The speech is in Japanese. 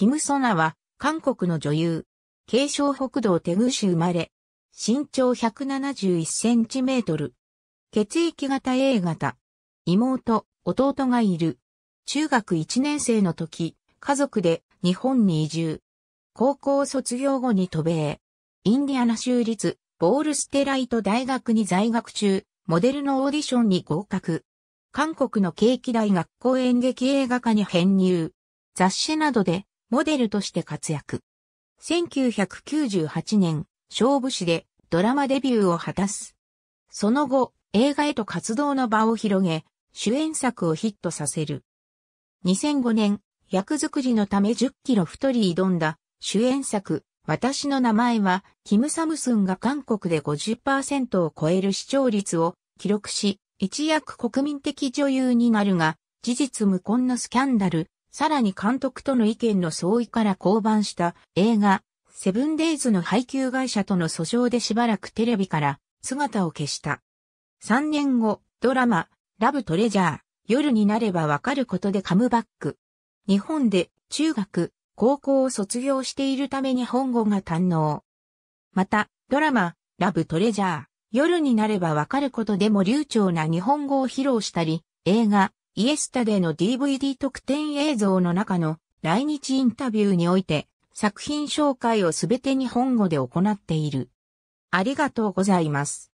キム・ソナは、韓国の女優。継承北道テグ市生まれ。身長171センチメートル。血液型 A 型。妹、弟がいる。中学1年生の時、家族で日本に移住。高校卒業後に渡米。インディアナ州立、ボールステライト大学に在学中、モデルのオーディションに合格。韓国の景気大学校演劇映画化に編入。雑誌などでモデルとして活躍。1998年、勝負師でドラマデビューを果たす。その後、映画へと活動の場を広げ、主演作をヒットさせる。2005年、役作りのため10キロ太り挑んだ主演作、私の名前は、キム・サムスンが韓国で50%を超える視聴率を記録し、一躍国民的女優になるが、事実無根のスキャンダル、さらに監督との意見の相違から降板した映画、セブンデイズの配給会社との訴訟でしばらくテレビから姿を消した。3年後、ドラマ、ラブトレジャー、夜になればわかることでカムバック。日本で中学、高校を卒業しているために本語が堪能。また、ドラマ、ラブトレジャー、夜になればわかることでも流暢な日本語を披露したり、映画、イエスタでの DVD 特典映像の中の来日インタビューにおいて作品紹介をすべて日本語で行っている。ありがとうございます。